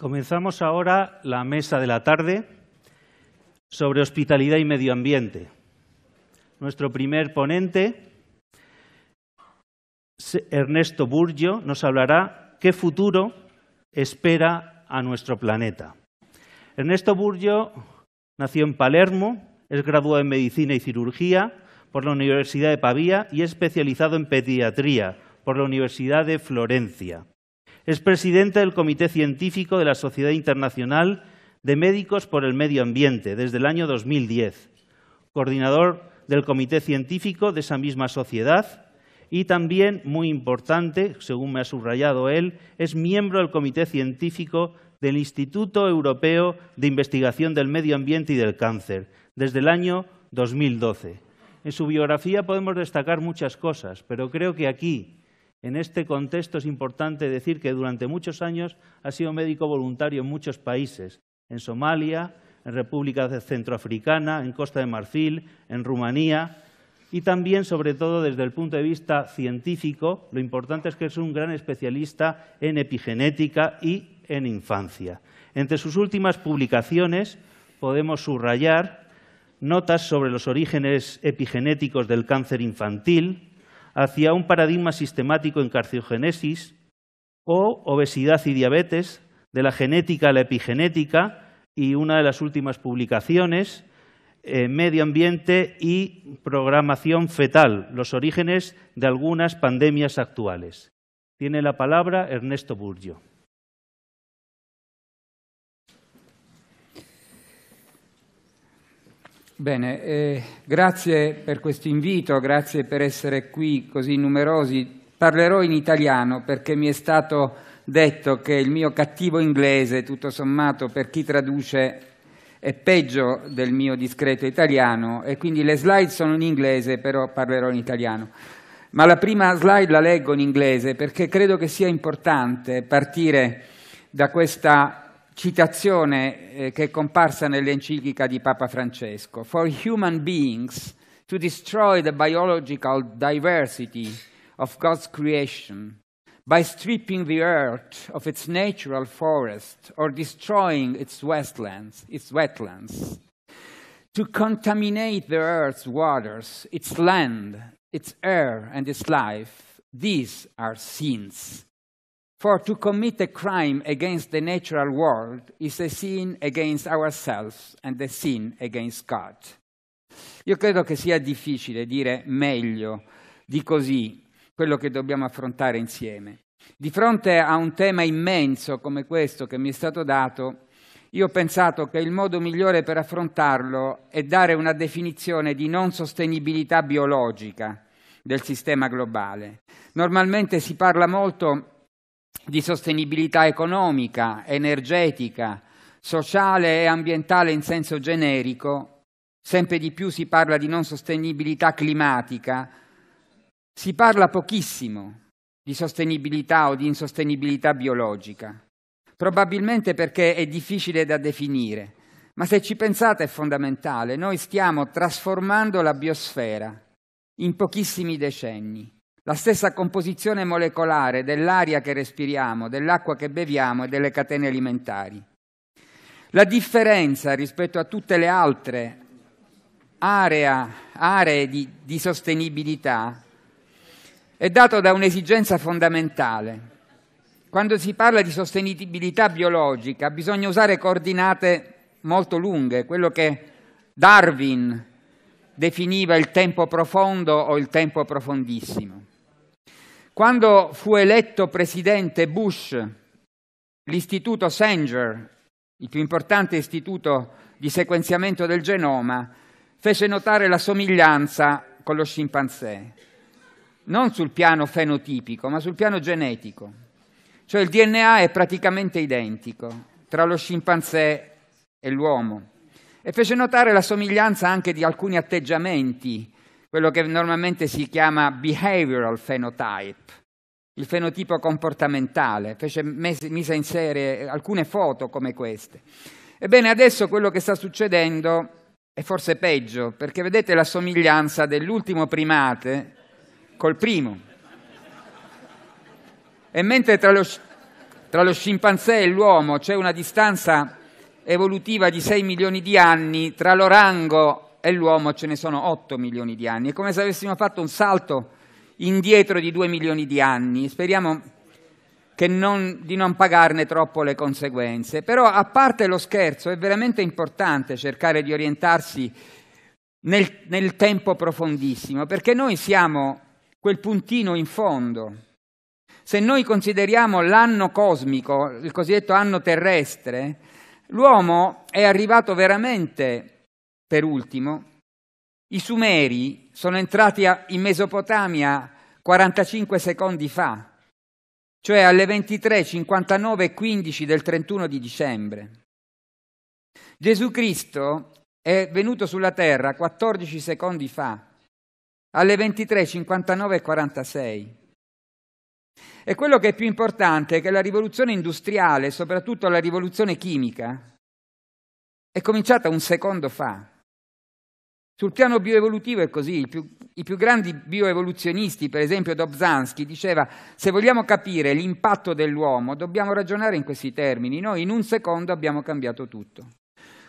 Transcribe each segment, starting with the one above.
Comenzamos ahora la mesa de la tarde sobre hospitalidad y medio ambiente. Nuestro primer ponente, Ernesto Burgio, nos hablará qué futuro espera a nuestro planeta. Ernesto Burgio nació en Palermo, es graduado en Medicina y Cirugía por la Universidad de Pavía y es especializado en Pediatría por la Universidad de Florencia. Es presidente del Comité Científico de la Sociedad Internacional de Médicos por el Medio Ambiente desde el año 2010, coordinador del Comité Científico de esa misma sociedad y también, muy importante, según me ha subrayado él, es miembro del Comité Científico del Instituto Europeo de Investigación del Medio Ambiente y del Cáncer desde el año 2012. En su biografía podemos destacar muchas cosas, pero creo que aquí, en este contexto es importante decir que durante muchos años ha sido médico voluntario en muchos países, en Somalia, en República Centroafricana, en Costa de Marfil, en Rumanía y también, sobre todo desde el punto de vista científico, lo importante es que es un gran especialista en epigenética y en infancia. Entre sus últimas publicaciones podemos subrayar notas sobre los orígenes epigenéticos del cáncer infantil, hacia un paradigma sistemático en carciogenesis o obesidad y diabetes, de la genética a la epigenética, y una de las últimas publicaciones, eh, Medio Ambiente y Programación Fetal, los orígenes de algunas pandemias actuales. Tiene la palabra Ernesto Burgio. Bene, eh, grazie per questo invito, grazie per essere qui così numerosi. Parlerò in italiano perché mi è stato detto che il mio cattivo inglese, tutto sommato, per chi traduce è peggio del mio discreto italiano e quindi le slide sono in inglese, però parlerò in italiano. Ma la prima slide la leggo in inglese perché credo che sia importante partire da questa citazione eh, che è comparsa nell'enciclica di Papa Francesco. For human beings to destroy the biological diversity of God's creation by stripping the earth of its natural forest or destroying its wetlands, its wetlands, to contaminate the earth's waters, its land, its air, and its life. These are sins. For to commit a crime against the natural world is a sin against ourselves and a sin against God. Io credo che sia difficile dire meglio di così quello che dobbiamo affrontare insieme. Di fronte a un tema immenso come questo che mi è stato dato, io ho pensato che il modo migliore per affrontarlo è dare una definizione di non sostenibilità biologica del sistema globale. Normalmente si parla molto di sostenibilità economica, energetica, sociale e ambientale in senso generico, sempre di più si parla di non sostenibilità climatica, si parla pochissimo di sostenibilità o di insostenibilità biologica, probabilmente perché è difficile da definire, ma se ci pensate è fondamentale, noi stiamo trasformando la biosfera in pochissimi decenni la stessa composizione molecolare dell'aria che respiriamo, dell'acqua che beviamo e delle catene alimentari. La differenza rispetto a tutte le altre area, aree di, di sostenibilità è data da un'esigenza fondamentale. Quando si parla di sostenibilità biologica bisogna usare coordinate molto lunghe, quello che Darwin definiva il tempo profondo o il tempo profondissimo. Quando fu eletto presidente Bush, l'istituto Sanger, il più importante istituto di sequenziamento del genoma, fece notare la somiglianza con lo scimpanzé, non sul piano fenotipico, ma sul piano genetico. Cioè il DNA è praticamente identico tra lo scimpanzé e l'uomo e fece notare la somiglianza anche di alcuni atteggiamenti quello che normalmente si chiama behavioral phenotype, il fenotipo comportamentale. Fece, mise in serie alcune foto come queste. Ebbene, adesso quello che sta succedendo è forse peggio, perché vedete la somiglianza dell'ultimo primate col primo. E mentre tra lo, tra lo scimpanzé e l'uomo c'è una distanza evolutiva di 6 milioni di anni, tra l'orango e l'uomo ce ne sono 8 milioni di anni. È come se avessimo fatto un salto indietro di 2 milioni di anni. Speriamo non, di non pagarne troppo le conseguenze. Però, a parte lo scherzo, è veramente importante cercare di orientarsi nel, nel tempo profondissimo, perché noi siamo quel puntino in fondo. Se noi consideriamo l'anno cosmico, il cosiddetto anno terrestre, l'uomo è arrivato veramente per ultimo, i Sumeri sono entrati in Mesopotamia 45 secondi fa, cioè alle 23:59:15 del 31 di dicembre. Gesù Cristo è venuto sulla terra 14 secondi fa, alle 23:59:46. E quello che è più importante è che la rivoluzione industriale, soprattutto la rivoluzione chimica, è cominciata un secondo fa. Sul piano bioevolutivo è così, più, i più grandi bioevoluzionisti, per esempio Dobzhansky, diceva se vogliamo capire l'impatto dell'uomo dobbiamo ragionare in questi termini, noi in un secondo abbiamo cambiato tutto.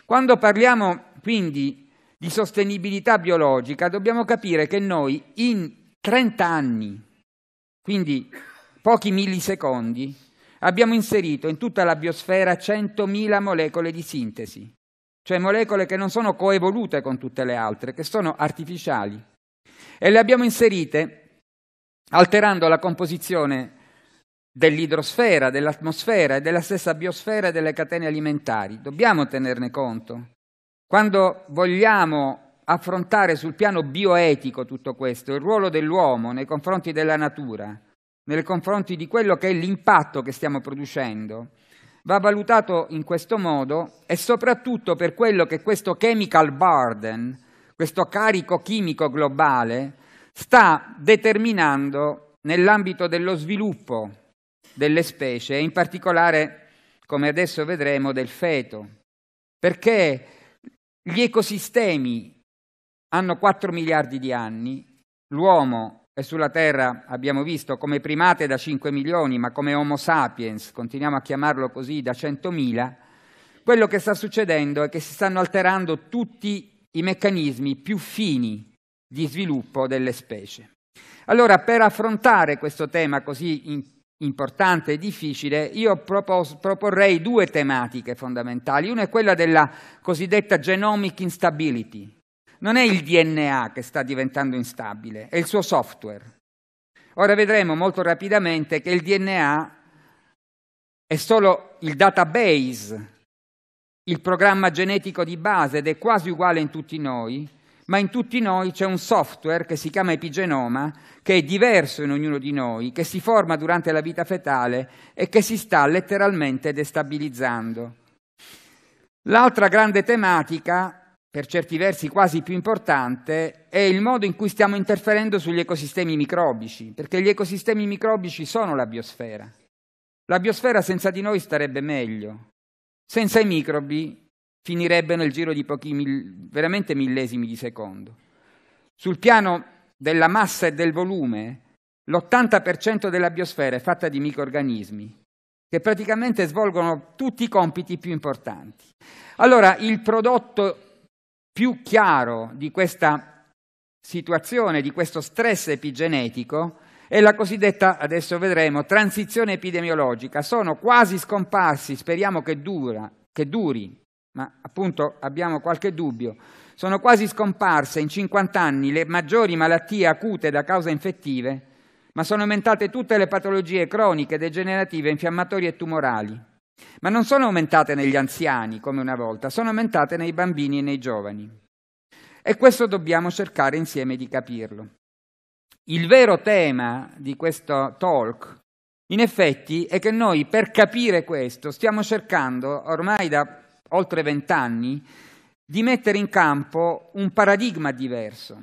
Quando parliamo quindi di sostenibilità biologica dobbiamo capire che noi in 30 anni, quindi pochi millisecondi, abbiamo inserito in tutta la biosfera 100.000 molecole di sintesi cioè molecole che non sono coevolute con tutte le altre, che sono artificiali. E le abbiamo inserite alterando la composizione dell'idrosfera, dell'atmosfera e della stessa biosfera e delle catene alimentari. Dobbiamo tenerne conto. Quando vogliamo affrontare sul piano bioetico tutto questo, il ruolo dell'uomo nei confronti della natura, nei confronti di quello che è l'impatto che stiamo producendo, va valutato in questo modo e soprattutto per quello che questo chemical burden, questo carico chimico globale, sta determinando nell'ambito dello sviluppo delle specie e in particolare, come adesso vedremo, del feto. Perché gli ecosistemi hanno 4 miliardi di anni, l'uomo e sulla Terra abbiamo visto come primate da 5 milioni, ma come Homo sapiens, continuiamo a chiamarlo così, da 100.000, quello che sta succedendo è che si stanno alterando tutti i meccanismi più fini di sviluppo delle specie. Allora, per affrontare questo tema così importante e difficile, io propos- proporrei due tematiche fondamentali. Una è quella della cosiddetta genomic instability, non è il DNA che sta diventando instabile, è il suo software. Ora vedremo molto rapidamente che il DNA è solo il database, il programma genetico di base ed è quasi uguale in tutti noi, ma in tutti noi c'è un software che si chiama epigenoma, che è diverso in ognuno di noi, che si forma durante la vita fetale e che si sta letteralmente destabilizzando. L'altra grande tematica per certi versi quasi più importante, è il modo in cui stiamo interferendo sugli ecosistemi microbici, perché gli ecosistemi microbici sono la biosfera. La biosfera senza di noi starebbe meglio. Senza i microbi finirebbe nel giro di pochi, mil, veramente millesimi di secondo. Sul piano della massa e del volume, l'80% della biosfera è fatta di microorganismi, che praticamente svolgono tutti i compiti più importanti. Allora, il prodotto più chiaro di questa situazione, di questo stress epigenetico, è la cosiddetta, adesso vedremo, transizione epidemiologica. Sono quasi scomparsi, speriamo che, dura, che duri, ma appunto abbiamo qualche dubbio. Sono quasi scomparse in 50 anni le maggiori malattie acute da cause infettive, ma sono aumentate tutte le patologie croniche, degenerative, infiammatorie e tumorali. Ma non sono aumentate negli anziani come una volta, sono aumentate nei bambini e nei giovani. E questo dobbiamo cercare insieme di capirlo. Il vero tema di questo talk, in effetti, è che noi per capire questo stiamo cercando, ormai da oltre vent'anni, di mettere in campo un paradigma diverso.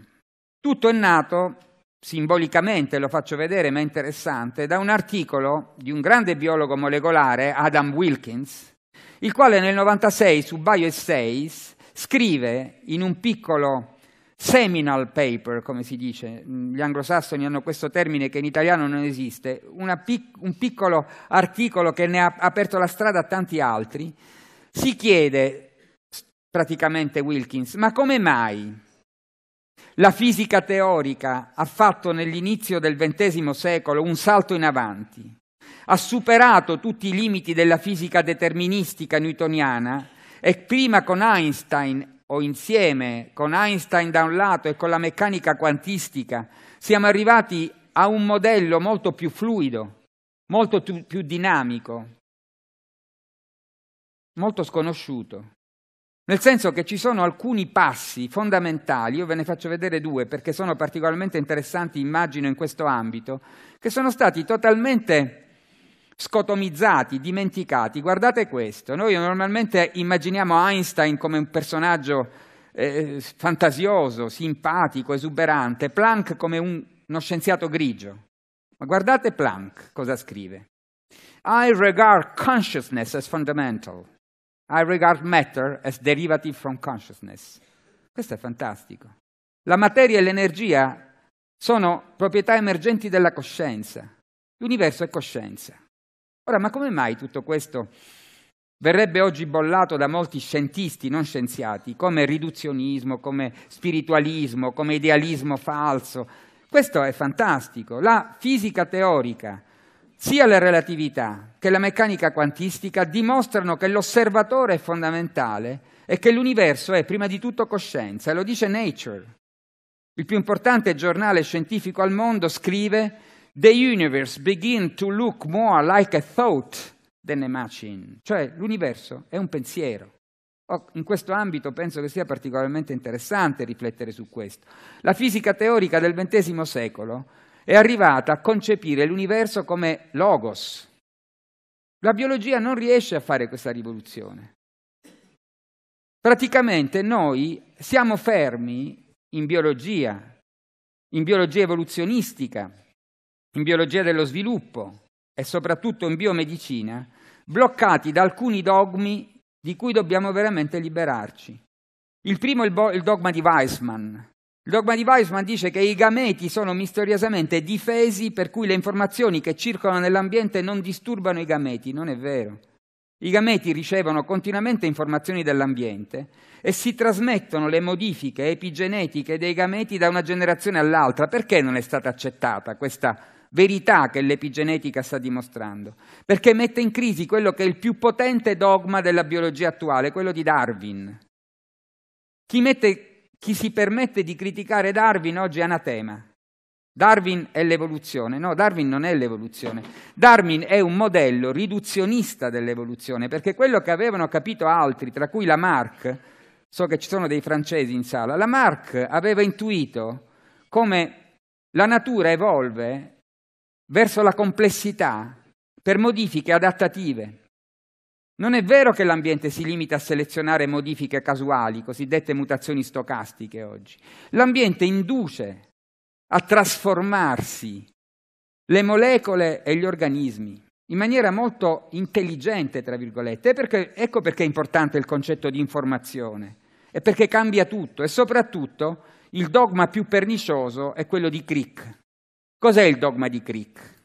Tutto è nato simbolicamente lo faccio vedere ma è interessante, da un articolo di un grande biologo molecolare, Adam Wilkins, il quale nel 96 su BioEssays scrive in un piccolo seminal paper, come si dice, gli anglosassoni hanno questo termine che in italiano non esiste, pic- un piccolo articolo che ne ha aperto la strada a tanti altri, si chiede praticamente Wilkins, ma come mai la fisica teorica ha fatto nell'inizio del XX secolo un salto in avanti, ha superato tutti i limiti della fisica deterministica newtoniana e prima con Einstein o insieme con Einstein da un lato e con la meccanica quantistica siamo arrivati a un modello molto più fluido, molto più dinamico, molto sconosciuto. Nel senso che ci sono alcuni passi fondamentali, io ve ne faccio vedere due perché sono particolarmente interessanti, immagino, in questo ambito, che sono stati totalmente scotomizzati, dimenticati. Guardate questo, noi normalmente immaginiamo Einstein come un personaggio eh, fantasioso, simpatico, esuberante, Planck come un, uno scienziato grigio. Ma guardate Planck cosa scrive. I regard consciousness as fundamental, i regard matter as derivative from consciousness. Questo è fantastico. La materia e l'energia sono proprietà emergenti della coscienza. L'universo è coscienza. Ora, ma come mai tutto questo verrebbe oggi bollato da molti scientisti, non scienziati, come riduzionismo, come spiritualismo, come idealismo falso? Questo è fantastico. La fisica teorica sia la relatività che la meccanica quantistica dimostrano che l'osservatore è fondamentale e che l'universo è prima di tutto coscienza, lo dice Nature. Il più importante giornale scientifico al mondo scrive The universe begins to look more like a thought than a machine, cioè l'universo è un pensiero. Oh, in questo ambito penso che sia particolarmente interessante riflettere su questo. La fisica teorica del XX secolo è arrivata a concepire l'universo come logos. La biologia non riesce a fare questa rivoluzione. Praticamente noi siamo fermi in biologia, in biologia evoluzionistica, in biologia dello sviluppo e soprattutto in biomedicina, bloccati da alcuni dogmi di cui dobbiamo veramente liberarci. Il primo è il, bo- il dogma di Weissman, il dogma di Weismann dice che i gameti sono misteriosamente difesi per cui le informazioni che circolano nell'ambiente non disturbano i gameti. Non è vero. I gameti ricevono continuamente informazioni dall'ambiente e si trasmettono le modifiche epigenetiche dei gameti da una generazione all'altra. Perché non è stata accettata questa verità che l'epigenetica sta dimostrando? Perché mette in crisi quello che è il più potente dogma della biologia attuale, quello di Darwin. Chi mette chi si permette di criticare Darwin oggi è anatema. Darwin è l'evoluzione. No, Darwin non è l'evoluzione. Darwin è un modello riduzionista dell'evoluzione, perché quello che avevano capito altri, tra cui Lamarck, so che ci sono dei francesi in sala, Lamarck aveva intuito come la natura evolve verso la complessità per modifiche adattative. Non è vero che l'ambiente si limita a selezionare modifiche casuali, cosiddette mutazioni stocastiche oggi. L'ambiente induce a trasformarsi le molecole e gli organismi in maniera molto intelligente, tra virgolette. Perché, ecco perché è importante il concetto di informazione, e perché cambia tutto, e soprattutto il dogma più pernicioso è quello di Crick. Cos'è il dogma di Crick?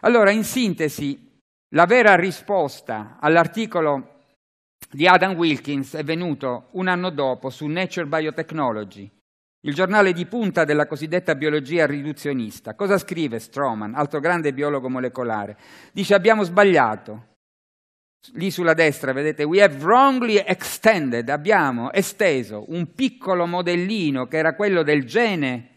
Allora, in sintesi, la vera risposta all'articolo di Adam Wilkins è venuto un anno dopo su Nature Biotechnology, il giornale di punta della cosiddetta biologia riduzionista. Cosa scrive Stroman, altro grande biologo molecolare? Dice abbiamo sbagliato. Lì sulla destra vedete, we have wrongly extended, abbiamo esteso un piccolo modellino che era quello del gene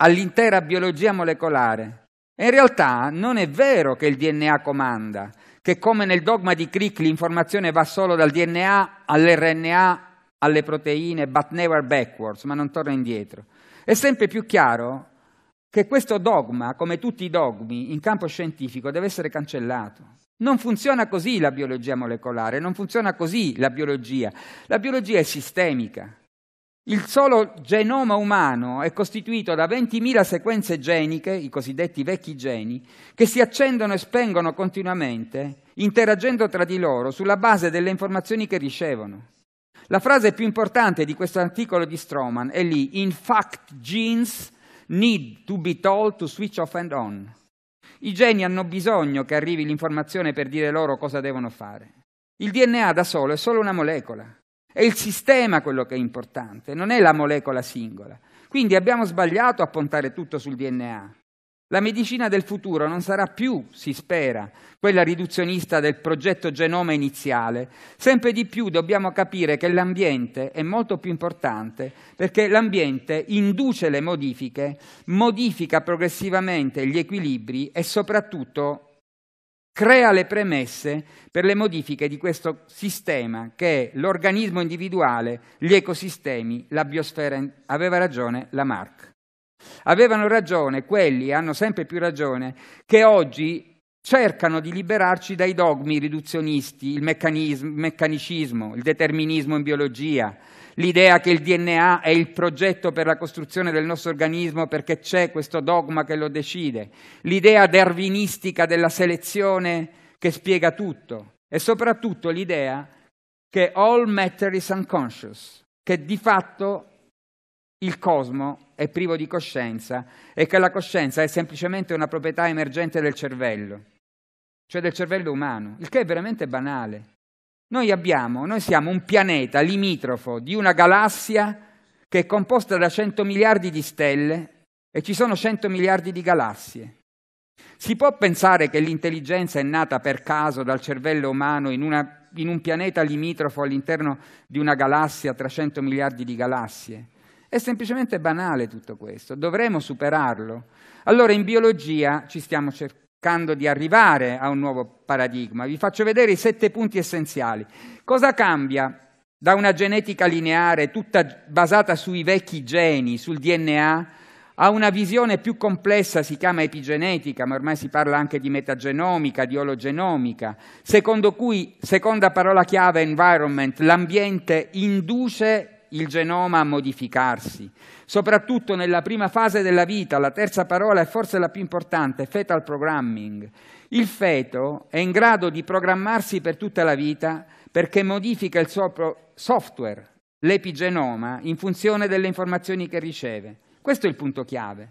all'intera biologia molecolare. In realtà non è vero che il DNA comanda, che come nel dogma di Crick l'informazione va solo dal DNA all'RNA, alle proteine, but never backwards, ma non torna indietro. È sempre più chiaro che questo dogma, come tutti i dogmi in campo scientifico, deve essere cancellato. Non funziona così la biologia molecolare, non funziona così la biologia. La biologia è sistemica. Il solo genoma umano è costituito da 20.000 sequenze geniche, i cosiddetti vecchi geni, che si accendono e spengono continuamente, interagendo tra di loro sulla base delle informazioni che ricevono. La frase più importante di questo articolo di Stroman è lì, in fact genes need to be told to switch off and on. I geni hanno bisogno che arrivi l'informazione per dire loro cosa devono fare. Il DNA da solo è solo una molecola. È il sistema quello che è importante, non è la molecola singola. Quindi abbiamo sbagliato a puntare tutto sul DNA. La medicina del futuro non sarà più, si spera, quella riduzionista del progetto genoma iniziale. Sempre di più dobbiamo capire che l'ambiente è molto più importante perché l'ambiente induce le modifiche, modifica progressivamente gli equilibri e soprattutto crea le premesse per le modifiche di questo sistema che è l'organismo individuale, gli ecosistemi, la biosfera. Aveva ragione Lamarck. Avevano ragione quelli, hanno sempre più ragione, che oggi cercano di liberarci dai dogmi riduzionisti, il meccanicismo, il determinismo in biologia, l'idea che il DNA è il progetto per la costruzione del nostro organismo perché c'è questo dogma che lo decide, l'idea darwinistica della selezione che spiega tutto e soprattutto l'idea che all matter is unconscious, che di fatto il cosmo è privo di coscienza e che la coscienza è semplicemente una proprietà emergente del cervello, cioè del cervello umano, il che è veramente banale. Noi, abbiamo, noi siamo un pianeta limitrofo di una galassia che è composta da 100 miliardi di stelle e ci sono 100 miliardi di galassie. Si può pensare che l'intelligenza è nata per caso dal cervello umano in, una, in, un pianeta limitrofo all'interno di una galassia tra 100 miliardi di galassie? È semplicemente banale tutto questo, dovremo superarlo. Allora in biologia ci stiamo cer- cercando di arrivare a un nuovo paradigma. Vi faccio vedere i sette punti essenziali. Cosa cambia da una genetica lineare tutta basata sui vecchi geni, sul DNA, a una visione più complessa, si chiama epigenetica, ma ormai si parla anche di metagenomica, di ologenomica, secondo cui, seconda parola chiave, environment, l'ambiente induce il genoma a modificarsi, soprattutto nella prima fase della vita, la terza parola è forse la più importante, fetal programming. Il feto è in grado di programmarsi per tutta la vita perché modifica il suo software, l'epigenoma, in funzione delle informazioni che riceve. Questo è il punto chiave.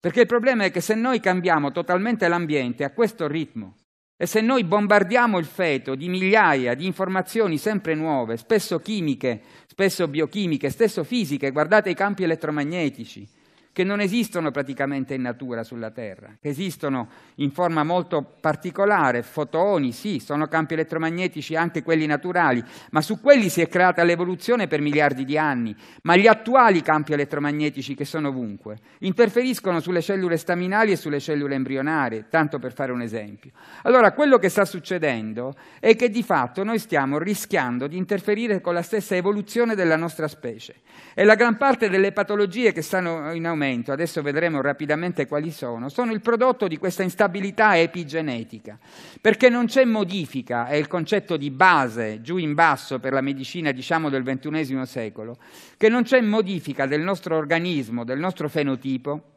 Perché il problema è che se noi cambiamo totalmente l'ambiente a questo ritmo, e se noi bombardiamo il feto di migliaia di informazioni sempre nuove, spesso chimiche, spesso biochimiche, spesso fisiche, guardate i campi elettromagnetici, che non esistono praticamente in natura sulla Terra, che esistono in forma molto particolare, fotoni, sì, sono campi elettromagnetici anche quelli naturali, ma su quelli si è creata l'evoluzione per miliardi di anni, ma gli attuali campi elettromagnetici che sono ovunque interferiscono sulle cellule staminali e sulle cellule embrionarie, tanto per fare un esempio. Allora, quello che sta succedendo è che di fatto noi stiamo rischiando di interferire con la stessa evoluzione della nostra specie e la gran parte delle patologie che stanno in aumento momento, adesso vedremo rapidamente quali sono, sono il prodotto di questa instabilità epigenetica, perché non c'è modifica, è il concetto di base giù in basso per la medicina diciamo del XXI secolo, che non c'è modifica del nostro organismo, del nostro fenotipo,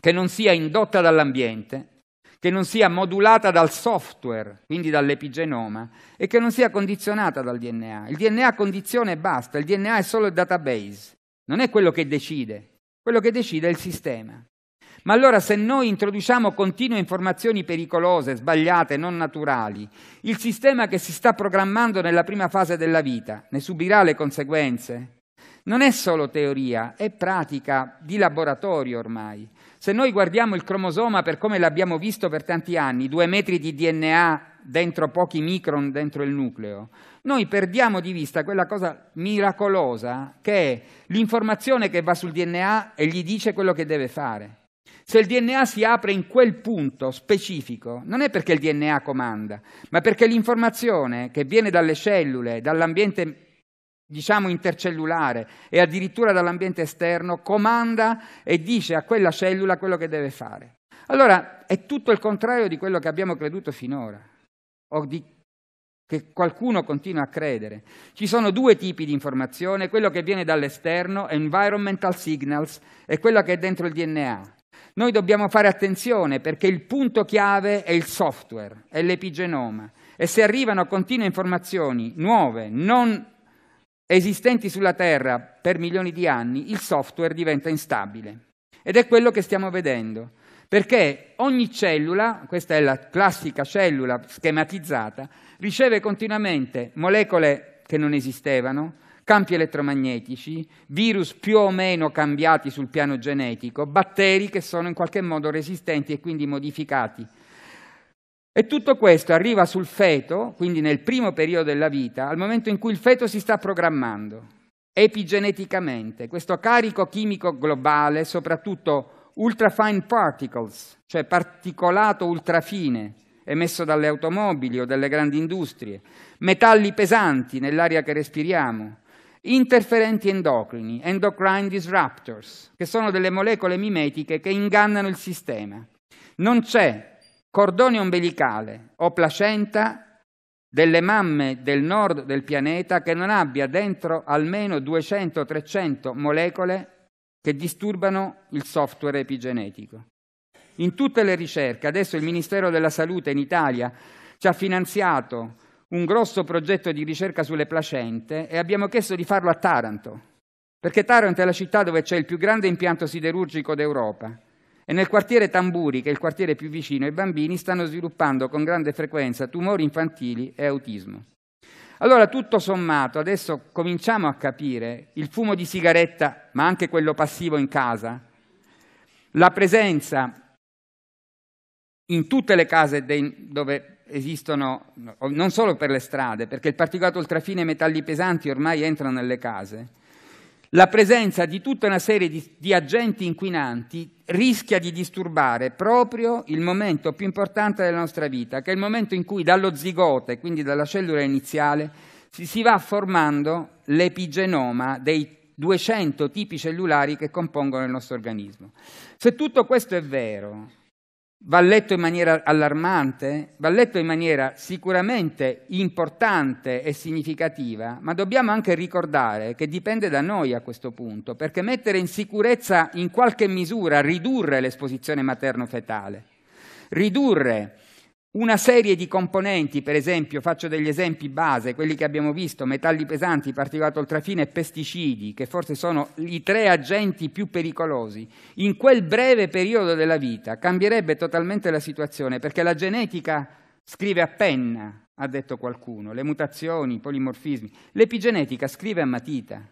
che non sia indotta dall'ambiente, che non sia modulata dal software, quindi dall'epigenoma, e che non sia condizionata dal DNA. Il DNA condiziona e basta, il DNA è solo il database, non è quello che decide quello che decide è il sistema. Ma allora se noi introduciamo continue informazioni pericolose, sbagliate, non naturali, il sistema che si sta programmando nella prima fase della vita ne subirà le conseguenze? Non è solo teoria, è pratica di laboratorio ormai. Se noi guardiamo il cromosoma per come l'abbiamo visto per tanti anni, due metri di DNA dentro pochi micron dentro il nucleo, noi perdiamo di vista quella cosa miracolosa che è l'informazione che va sul DNA e gli dice quello che deve fare. Se il DNA si apre in quel punto specifico, non è perché il DNA comanda, ma perché l'informazione che viene dalle cellule, dall'ambiente diciamo intercellulare e addirittura dall'ambiente esterno, comanda e dice a quella cellula quello che deve fare. Allora è tutto il contrario di quello che abbiamo creduto finora, o di che qualcuno continua a credere. Ci sono due tipi di informazione, quello che viene dall'esterno, environmental signals, e quello che è dentro il DNA. Noi dobbiamo fare attenzione perché il punto chiave è il software, è l'epigenoma. E se arrivano continue informazioni nuove, non esistenti sulla Terra per milioni di anni, il software diventa instabile. Ed è quello che stiamo vedendo. Perché ogni cellula, questa è la classica cellula schematizzata, Riceve continuamente molecole che non esistevano, campi elettromagnetici, virus più o meno cambiati sul piano genetico, batteri che sono in qualche modo resistenti e quindi modificati. E tutto questo arriva sul feto, quindi nel primo periodo della vita, al momento in cui il feto si sta programmando epigeneticamente. Questo carico chimico globale, soprattutto ultra fine particles, cioè particolato ultrafine, emesso dalle automobili o dalle grandi industrie, metalli pesanti nell'aria che respiriamo, interferenti endocrini, endocrine disruptors, che sono delle molecole mimetiche che ingannano il sistema. Non c'è cordone ombelicale o placenta delle mamme del nord del pianeta che non abbia dentro almeno 200-300 molecole che disturbano il software epigenetico in tutte le ricerche. Adesso il Ministero della Salute in Italia ci ha finanziato un grosso progetto di ricerca sulle placente e abbiamo chiesto di farlo a Taranto, perché Taranto è la città dove c'è il più grande impianto siderurgico d'Europa. E nel quartiere Tamburi, che è il quartiere più vicino, i bambini stanno sviluppando con grande frequenza tumori infantili e autismo. Allora, tutto sommato, adesso cominciamo a capire il fumo di sigaretta, ma anche quello passivo in casa, la presenza in tutte le case dei, dove esistono, non solo per le strade, perché il particolato ultrafine e i metalli pesanti ormai entrano nelle case, la presenza di tutta una serie di, di agenti inquinanti rischia di disturbare proprio il momento più importante della nostra vita, che è il momento in cui dallo zigote, quindi dalla cellula iniziale, si, si va formando l'epigenoma dei 200 tipi cellulari che compongono il nostro organismo. Se tutto questo è vero, va letto in maniera allarmante, va letto in maniera sicuramente importante e significativa, ma dobbiamo anche ricordare che dipende da noi a questo punto, perché mettere in sicurezza in qualche misura, ridurre l'esposizione materno-fetale, ridurre una serie di componenti, per esempio, faccio degli esempi base, quelli che abbiamo visto, metalli pesanti, particolato oltrafine e pesticidi, che forse sono i tre agenti più pericolosi, in quel breve periodo della vita cambierebbe totalmente la situazione, perché la genetica scrive a penna, ha detto qualcuno, le mutazioni, i polimorfismi, l'epigenetica scrive a matita.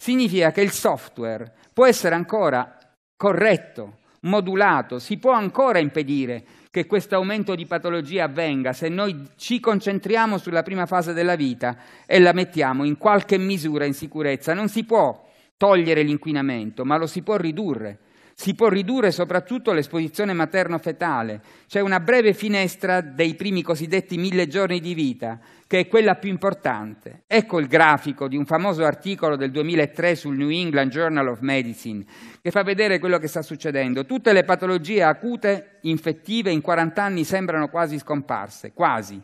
Significa che il software può essere ancora corretto, modulato, si può ancora impedire che questo aumento di patologia avvenga se noi ci concentriamo sulla prima fase della vita e la mettiamo in qualche misura in sicurezza. Non si può togliere l'inquinamento, ma lo si può ridurre. Si può ridurre soprattutto l'esposizione materno-fetale. C'è una breve finestra dei primi cosiddetti mille giorni di vita che è quella più importante. Ecco il grafico di un famoso articolo del 2003 sul New England Journal of Medicine, che fa vedere quello che sta succedendo. Tutte le patologie acute infettive in 40 anni sembrano quasi scomparse, quasi,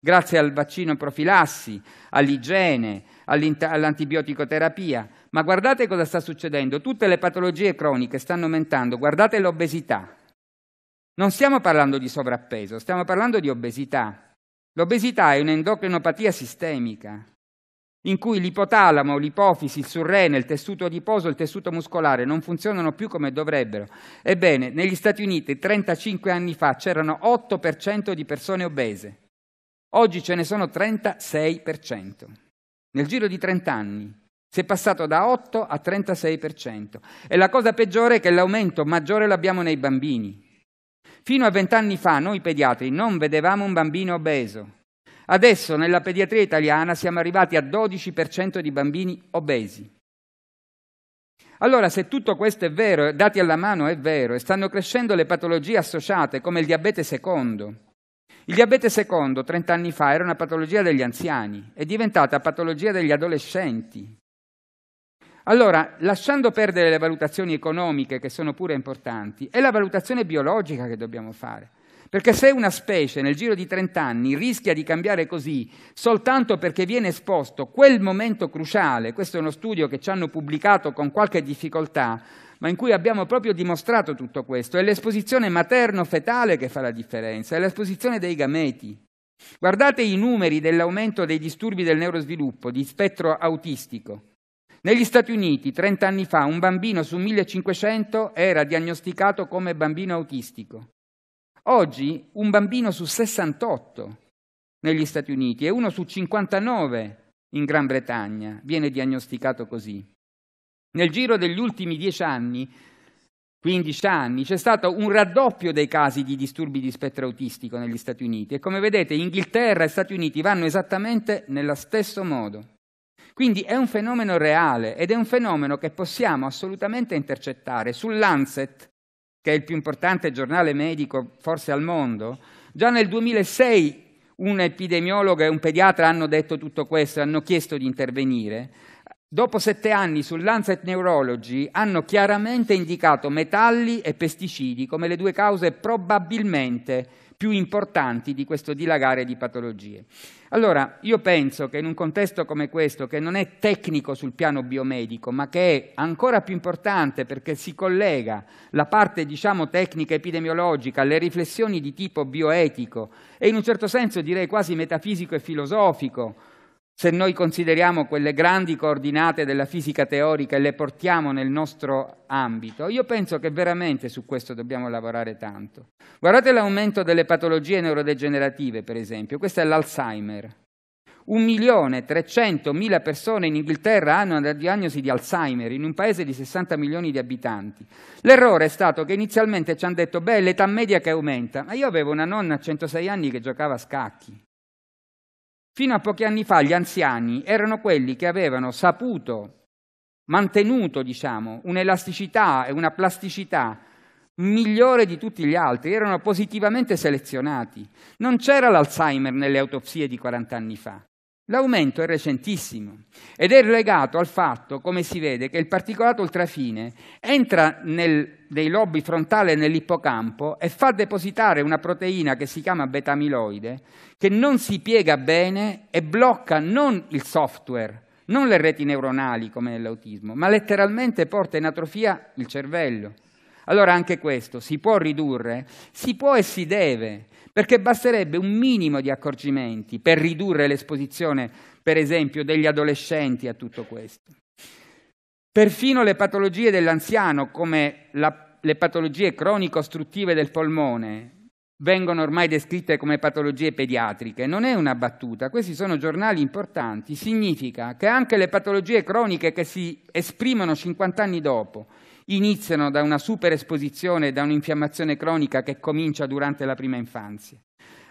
grazie al vaccino profilassi, all'igiene, all'antibioticoterapia. Ma guardate cosa sta succedendo, tutte le patologie croniche stanno aumentando, guardate l'obesità. Non stiamo parlando di sovrappeso, stiamo parlando di obesità. L'obesità è un'endocrinopatia sistemica, in cui l'ipotalamo, l'ipofisi, il surrene, il tessuto adiposo il tessuto muscolare non funzionano più come dovrebbero. Ebbene, negli Stati Uniti 35 anni fa c'erano 8% di persone obese, oggi ce ne sono 36%. Nel giro di 30 anni si è passato da 8 a 36% e la cosa peggiore è che l'aumento maggiore l'abbiamo nei bambini. Fino a vent'anni fa noi pediatri non vedevamo un bambino obeso. Adesso nella pediatria italiana siamo arrivati a 12% di bambini obesi. Allora, se tutto questo è vero, dati alla mano è vero, e stanno crescendo le patologie associate come il diabete secondo. Il diabete secondo, 30 anni fa, era una patologia degli anziani, è diventata patologia degli adolescenti. Allora, lasciando perdere le valutazioni economiche, che sono pure importanti, è la valutazione biologica che dobbiamo fare. Perché se una specie nel giro di 30 anni rischia di cambiare così soltanto perché viene esposto quel momento cruciale, questo è uno studio che ci hanno pubblicato con qualche difficoltà, ma in cui abbiamo proprio dimostrato tutto questo, è l'esposizione materno-fetale che fa la differenza, è l'esposizione dei gameti. Guardate i numeri dell'aumento dei disturbi del neurosviluppo, di spettro autistico. Negli Stati Uniti, 30 anni fa, un bambino su 1500 era diagnosticato come bambino autistico. Oggi un bambino su 68 negli Stati Uniti e uno su 59 in Gran Bretagna viene diagnosticato così. Nel giro degli ultimi 10 anni, 15 anni, c'è stato un raddoppio dei casi di disturbi di spettro autistico negli Stati Uniti e come vedete Inghilterra e Stati Uniti vanno esattamente nello stesso modo. Quindi è un fenomeno reale ed è un fenomeno che possiamo assolutamente intercettare. Sul Lancet, che è il più importante giornale medico forse al mondo, già nel 2006 un epidemiologo e un pediatra hanno detto tutto questo, hanno chiesto di intervenire dopo sette anni sul Lancet Neurology hanno chiaramente indicato metalli e pesticidi come le due cause probabilmente più importanti di questo dilagare di patologie. Allora, io penso che in un contesto come questo, che non è tecnico sul piano biomedico, ma che è ancora più importante perché si collega la parte, diciamo, tecnica epidemiologica alle riflessioni di tipo bioetico e in un certo senso direi quasi metafisico e filosofico se noi consideriamo quelle grandi coordinate della fisica teorica e le portiamo nel nostro ambito, io penso che veramente su questo dobbiamo lavorare tanto. Guardate l'aumento delle patologie neurodegenerative, per esempio, questo è l'Alzheimer. 1.300.000 persone in Inghilterra hanno una diagnosi di Alzheimer in un paese di 60 milioni di abitanti. L'errore è stato che inizialmente ci hanno detto, beh, l'età media che aumenta, ma io avevo una nonna a 106 anni che giocava a scacchi. Fino a pochi anni fa gli anziani erano quelli che avevano saputo, mantenuto, diciamo, un'elasticità e una plasticità migliore di tutti gli altri, erano positivamente selezionati. Non c'era l'Alzheimer nelle autopsie di 40 anni fa. L'aumento è recentissimo ed è legato al fatto, come si vede, che il particolato ultrafine entra nel, nei lobi frontali e nell'ippocampo e fa depositare una proteina che si chiama beta-amiloide che non si piega bene e blocca non il software, non le reti neuronali come nell'autismo, ma letteralmente porta in atrofia il cervello. Allora anche questo si può ridurre, si può e si deve, perché basterebbe un minimo di accorgimenti per ridurre l'esposizione, per esempio, degli adolescenti a tutto questo. Perfino le patologie dell'anziano, come la, le patologie cronico-ostruttive del polmone, vengono ormai descritte come patologie pediatriche. Non è una battuta, questi sono giornali importanti. Significa che anche le patologie croniche che si esprimono 50 anni dopo, iniziano da una superesposizione e da un'infiammazione cronica che comincia durante la prima infanzia.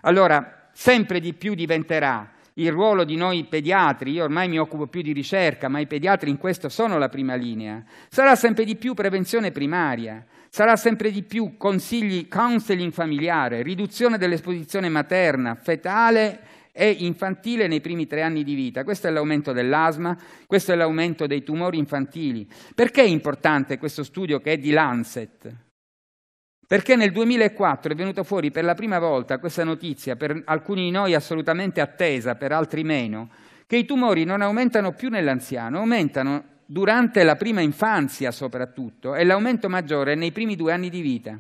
Allora, sempre di più diventerà il ruolo di noi pediatri, io ormai mi occupo più di ricerca, ma i pediatri in questo sono la prima linea, sarà sempre di più prevenzione primaria, sarà sempre di più consigli, counseling familiare, riduzione dell'esposizione materna, fetale è infantile nei primi tre anni di vita. Questo è l'aumento dell'asma, questo è l'aumento dei tumori infantili. Perché è importante questo studio che è di Lancet? Perché nel 2004 è venuta fuori per la prima volta questa notizia, per alcuni di noi assolutamente attesa, per altri meno, che i tumori non aumentano più nell'anziano, aumentano durante la prima infanzia soprattutto e l'aumento maggiore è nei primi due anni di vita.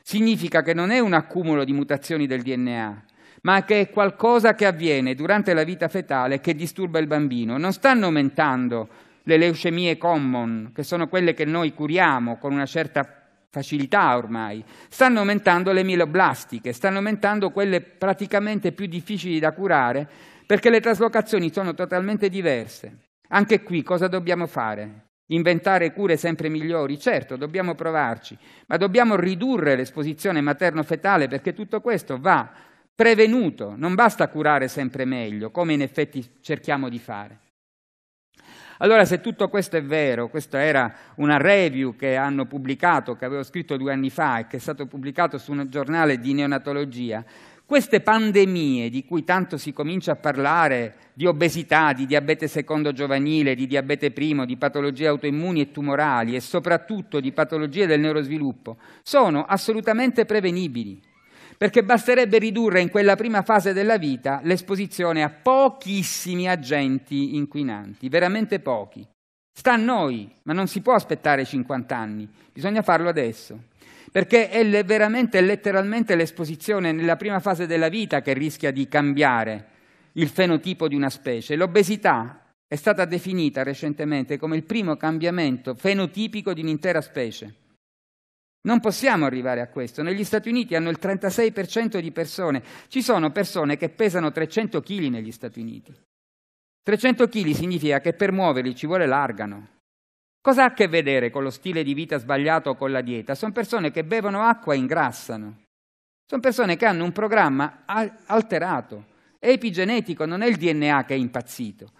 Significa che non è un accumulo di mutazioni del DNA, ma che è qualcosa che avviene durante la vita fetale che disturba il bambino. Non stanno aumentando le leucemie common, che sono quelle che noi curiamo con una certa facilità ormai, stanno aumentando le miloblastiche, stanno aumentando quelle praticamente più difficili da curare perché le traslocazioni sono totalmente diverse. Anche qui cosa dobbiamo fare? Inventare cure sempre migliori? Certo, dobbiamo provarci, ma dobbiamo ridurre l'esposizione materno-fetale perché tutto questo va prevenuto, non basta curare sempre meglio, come in effetti cerchiamo di fare. Allora, se tutto questo è vero, questa era una review che hanno pubblicato, che avevo scritto due anni fa e che è stato pubblicato su un giornale di neonatologia, queste pandemie di cui tanto si comincia a parlare, di obesità, di diabete secondo giovanile, di diabete primo, di patologie autoimmuni e tumorali e soprattutto di patologie del neurosviluppo, sono assolutamente prevenibili perché basterebbe ridurre in quella prima fase della vita l'esposizione a pochissimi agenti inquinanti, veramente pochi. Sta a noi, ma non si può aspettare 50 anni, bisogna farlo adesso, perché è le, veramente letteralmente l'esposizione nella prima fase della vita che rischia di cambiare il fenotipo di una specie. L'obesità è stata definita recentemente come il primo cambiamento fenotipico di un'intera specie. Non possiamo arrivare a questo. Negli Stati Uniti hanno il 36% di persone. Ci sono persone che pesano 300 kg negli Stati Uniti. 300 kg significa che per muoverli ci vuole l'argano. Cosa ha a che vedere con lo stile di vita sbagliato o con la dieta? Sono persone che bevono acqua e ingrassano. Sono persone che hanno un programma alterato, è epigenetico, non è il DNA che è impazzito.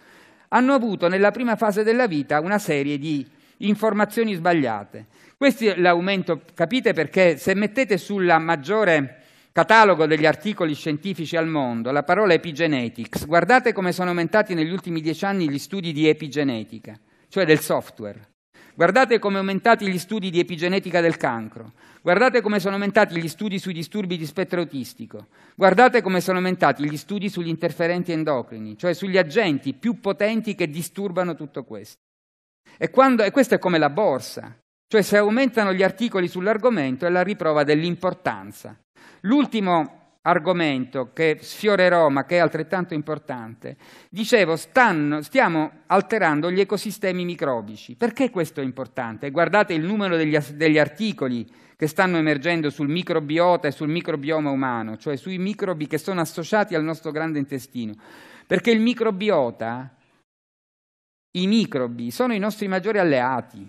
Hanno avuto nella prima fase della vita una serie di informazioni sbagliate questo è l'aumento, capite perché se mettete sul maggiore catalogo degli articoli scientifici al mondo la parola epigenetics, guardate come sono aumentati negli ultimi dieci anni gli studi di epigenetica, cioè del software. Guardate come sono aumentati gli studi di epigenetica del cancro, guardate come sono aumentati gli studi sui disturbi di spettro autistico, guardate come sono aumentati gli studi sugli interferenti endocrini, cioè sugli agenti più potenti che disturbano tutto questo. e, quando, e questo è come la borsa, cioè se aumentano gli articoli sull'argomento è la riprova dell'importanza. L'ultimo argomento che sfiorerò ma che è altrettanto importante, dicevo stanno, stiamo alterando gli ecosistemi microbici. Perché questo è importante? Guardate il numero degli, degli articoli che stanno emergendo sul microbiota e sul microbioma umano, cioè sui microbi che sono associati al nostro grande intestino. Perché il microbiota, i microbi, sono i nostri maggiori alleati.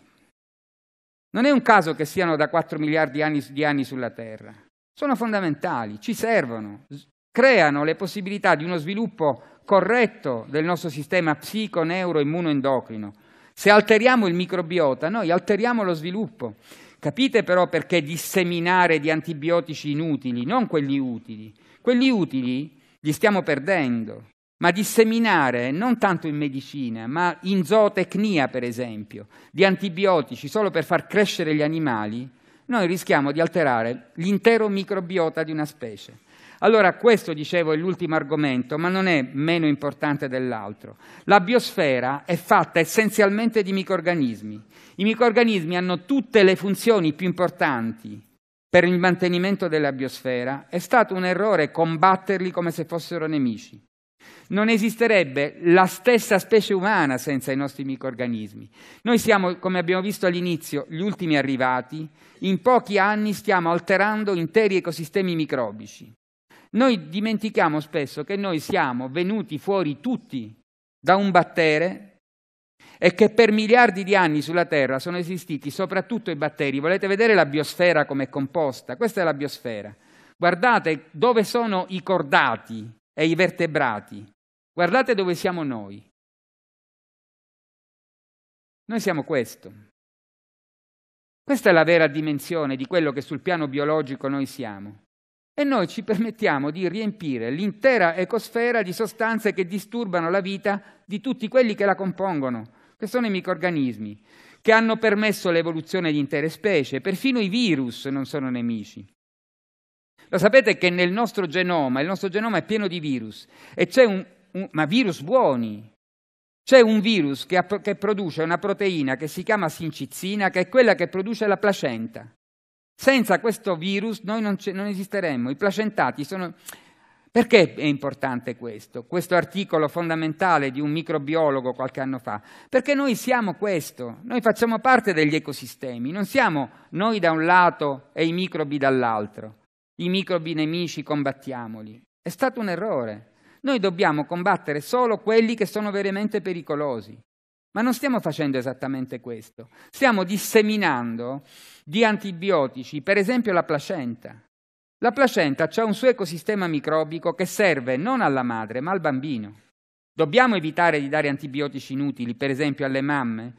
Non è un caso che siano da 4 miliardi di anni, di anni sulla Terra. Sono fondamentali, ci servono, creano le possibilità di uno sviluppo corretto del nostro sistema psico-neuro-immunoendocrino. Se alteriamo il microbiota, noi alteriamo lo sviluppo. Capite però perché disseminare di antibiotici inutili, non quelli utili. Quelli utili li stiamo perdendo ma disseminare non tanto in medicina, ma in zootecnia, per esempio, di antibiotici solo per far crescere gli animali, noi rischiamo di alterare l'intero microbiota di una specie. Allora questo, dicevo, è l'ultimo argomento, ma non è meno importante dell'altro. La biosfera è fatta essenzialmente di microrganismi. I microrganismi hanno tutte le funzioni più importanti per il mantenimento della biosfera. È stato un errore combatterli come se fossero nemici. Non esisterebbe la stessa specie umana senza i nostri microrganismi. Noi siamo, come abbiamo visto all'inizio, gli ultimi arrivati. In pochi anni stiamo alterando interi ecosistemi microbici. Noi dimentichiamo spesso che noi siamo venuti fuori tutti da un batterio e che per miliardi di anni sulla Terra sono esistiti soprattutto i batteri. Volete vedere la biosfera come è composta? Questa è la biosfera. Guardate dove sono i cordati, e i vertebrati. Guardate dove siamo noi. Noi siamo questo. Questa è la vera dimensione di quello che sul piano biologico noi siamo. E noi ci permettiamo di riempire l'intera ecosfera di sostanze che disturbano la vita di tutti quelli che la compongono, che sono i microrganismi, che hanno permesso l'evoluzione di intere specie, perfino i virus non sono nemici. Lo sapete che nel nostro genoma, il nostro genoma è pieno di virus, un, un, ma virus buoni. C'è un virus che, che produce una proteina che si chiama sincizina, che è quella che produce la placenta. Senza questo virus noi non, non esisteremmo, i placentati sono... Perché è importante questo? Questo articolo fondamentale di un microbiologo qualche anno fa? Perché noi siamo questo, noi facciamo parte degli ecosistemi, non siamo noi da un lato e i microbi dall'altro. I microbi nemici combattiamoli. È stato un errore. Noi dobbiamo combattere solo quelli che sono veramente pericolosi. Ma non stiamo facendo esattamente questo. Stiamo disseminando di antibiotici, per esempio la placenta. La placenta ha un suo ecosistema microbico che serve non alla madre, ma al bambino. Dobbiamo evitare di dare antibiotici inutili, per esempio alle mamme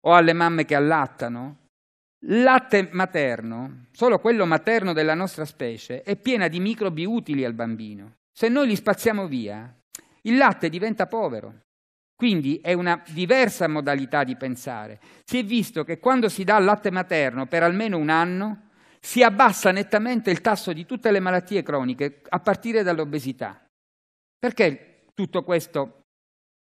o alle mamme che allattano, Latte materno, solo quello materno della nostra specie, è piena di microbi utili al bambino. Se noi li spaziamo via, il latte diventa povero. Quindi è una diversa modalità di pensare. Si è visto che quando si dà latte materno per almeno un anno, si abbassa nettamente il tasso di tutte le malattie croniche, a partire dall'obesità. Perché tutto questo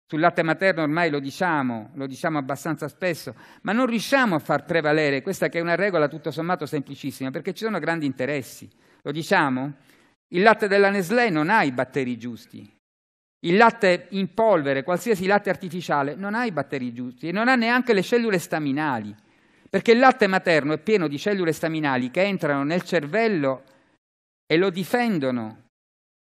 sul latte materno ormai lo diciamo, lo diciamo abbastanza spesso, ma non riusciamo a far prevalere questa che è una regola tutto sommato semplicissima, perché ci sono grandi interessi. Lo diciamo? Il latte della Nestlé non ha i batteri giusti. Il latte in polvere, qualsiasi latte artificiale, non ha i batteri giusti e non ha neanche le cellule staminali, perché il latte materno è pieno di cellule staminali che entrano nel cervello e lo difendono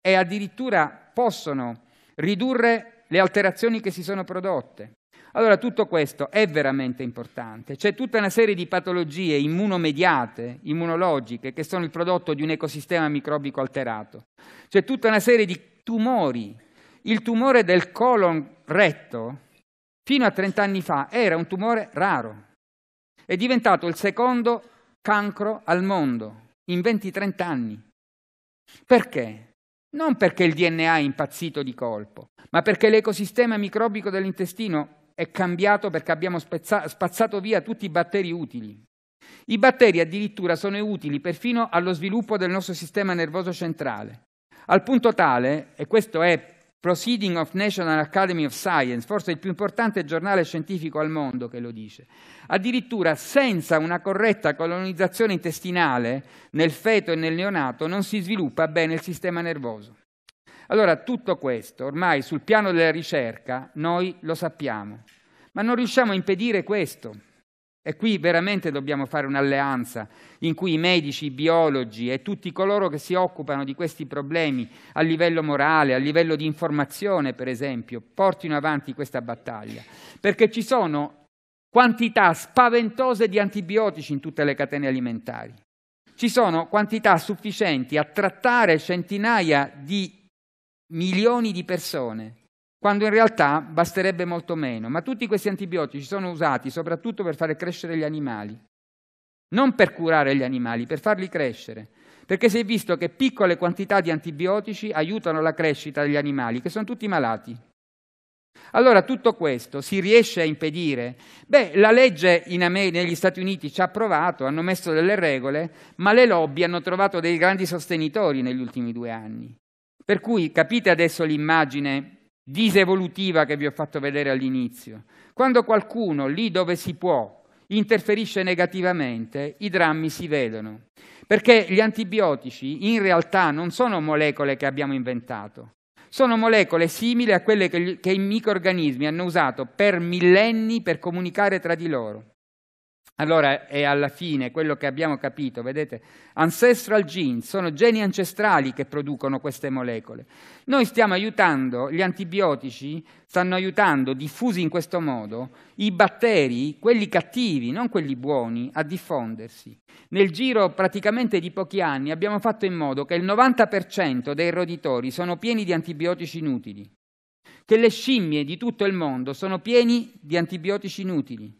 e addirittura possono ridurre le alterazioni che si sono prodotte. Allora tutto questo è veramente importante. C'è tutta una serie di patologie immunomediate, immunologiche, che sono il prodotto di un ecosistema microbico alterato. C'è tutta una serie di tumori. Il tumore del colon retto, fino a 30 anni fa, era un tumore raro. È diventato il secondo cancro al mondo in 20-30 anni. Perché? Non perché il DNA è impazzito di colpo, ma perché l'ecosistema microbico dell'intestino è cambiato perché abbiamo spezza- spazzato via tutti i batteri utili. I batteri addirittura sono utili perfino allo sviluppo del nostro sistema nervoso centrale, al punto tale, e questo è Proceeding of National Academy of Science, forse il più importante giornale scientifico al mondo che lo dice. Addirittura senza una corretta colonizzazione intestinale nel feto e nel neonato non si sviluppa bene il sistema nervoso. Allora tutto questo ormai sul piano della ricerca noi lo sappiamo, ma non riusciamo a impedire questo e qui veramente dobbiamo fare un'alleanza in cui i medici, i biologi e tutti coloro che si occupano di questi problemi a livello morale, a livello di informazione, per esempio, portino avanti questa battaglia. Perché ci sono quantità spaventose di antibiotici in tutte le catene alimentari. Ci sono quantità sufficienti a trattare centinaia di milioni di persone quando in realtà basterebbe molto meno. Ma tutti questi antibiotici sono usati soprattutto per fare crescere gli animali, non per curare gli animali, per farli crescere, perché si è visto che piccole quantità di antibiotici aiutano la crescita degli animali, che sono tutti malati. Allora tutto questo si riesce a impedire? Beh, la legge Ame- negli Stati Uniti ci ha provato, hanno messo delle regole, ma le lobby hanno trovato dei grandi sostenitori negli ultimi due anni. Per cui capite adesso l'immagine disevolutiva che vi ho fatto vedere all'inizio. Quando qualcuno, lì dove si può, interferisce negativamente, i drammi si vedono. Perché gli antibiotici in realtà non sono molecole che abbiamo inventato, sono molecole simili a quelle che, gli, che i microorganismi hanno usato per millenni per comunicare tra di loro. Allora è alla fine quello che abbiamo capito, vedete? Ancestral genes sono geni ancestrali che producono queste molecole. Noi stiamo aiutando, gli antibiotici stanno aiutando, diffusi in questo modo, i batteri, quelli cattivi, non quelli buoni, a diffondersi. Nel giro praticamente di pochi anni abbiamo fatto in modo che il 90% dei roditori sono pieni di antibiotici inutili, che le scimmie di tutto il mondo sono pieni di antibiotici inutili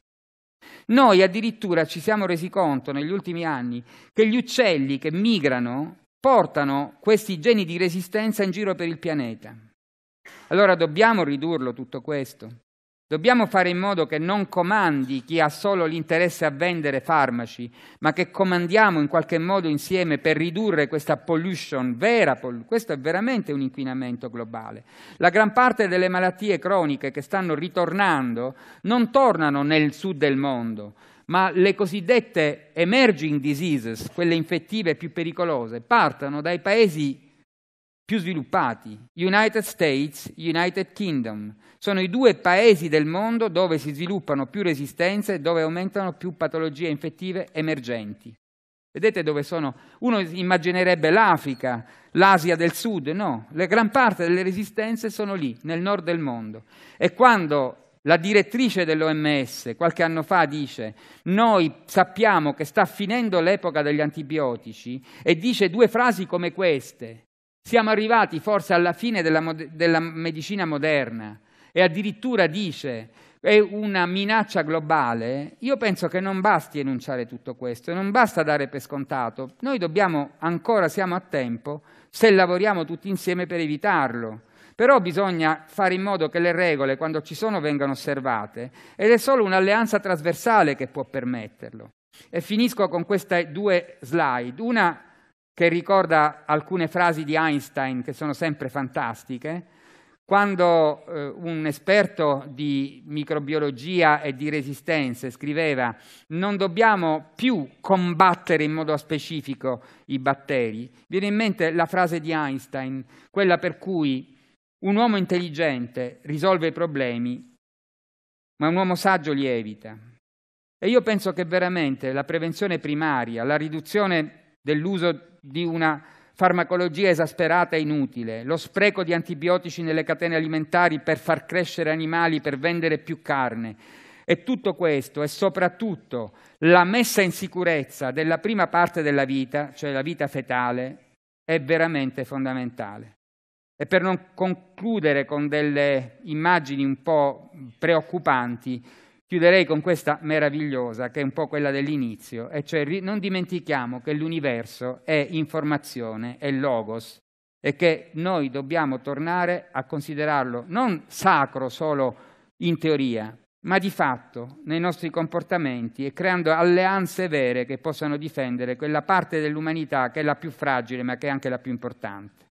noi addirittura ci siamo resi conto negli ultimi anni che gli uccelli che migrano portano questi geni di resistenza in giro per il pianeta. Allora dobbiamo ridurlo tutto questo. Dobbiamo fare in modo che non comandi chi ha solo l'interesse a vendere farmaci, ma che comandiamo in qualche modo insieme per ridurre questa pollution vera. pollution. questo è veramente un inquinamento globale. La gran parte delle malattie croniche che stanno ritornando non tornano nel sud del mondo, ma le cosiddette emerging diseases, quelle infettive più pericolose, partono dai paesi più sviluppati, United States, United Kingdom, sono i due paesi del mondo dove si sviluppano più resistenze e dove aumentano più patologie infettive emergenti. Vedete dove sono? Uno immaginerebbe l'Africa, l'Asia del Sud, no, la gran parte delle resistenze sono lì, nel nord del mondo. E quando la direttrice dell'OMS qualche anno fa dice noi sappiamo che sta finendo l'epoca degli antibiotici e dice due frasi come queste, siamo arrivati forse alla fine della, della medicina moderna e addirittura dice è una minaccia globale, io penso che non basti enunciare tutto questo, non basta dare per scontato. Noi dobbiamo, ancora siamo a tempo, se lavoriamo tutti insieme per evitarlo. Però bisogna fare in modo che le regole, quando ci sono, vengano osservate ed è solo un'alleanza trasversale che può permetterlo. E finisco con queste due slide. Una che ricorda alcune frasi di Einstein che sono sempre fantastiche, quando eh, un esperto di microbiologia e di resistenze scriveva non dobbiamo più combattere in modo specifico i batteri, viene in mente la frase di Einstein, quella per cui un uomo intelligente risolve i problemi, ma un uomo saggio li evita. E io penso che veramente la prevenzione primaria, la riduzione dell'uso di una farmacologia esasperata e inutile, lo spreco di antibiotici nelle catene alimentari per far crescere animali, per vendere più carne. E tutto questo e soprattutto la messa in sicurezza della prima parte della vita, cioè la vita fetale, è veramente fondamentale. E per non concludere con delle immagini un po' preoccupanti, Chiuderei con questa meravigliosa, che è un po' quella dell'inizio, e cioè non dimentichiamo che l'universo è informazione, è logos, e che noi dobbiamo tornare a considerarlo non sacro solo in teoria, ma di fatto nei nostri comportamenti e creando alleanze vere che possano difendere quella parte dell'umanità che è la più fragile, ma che è anche la più importante.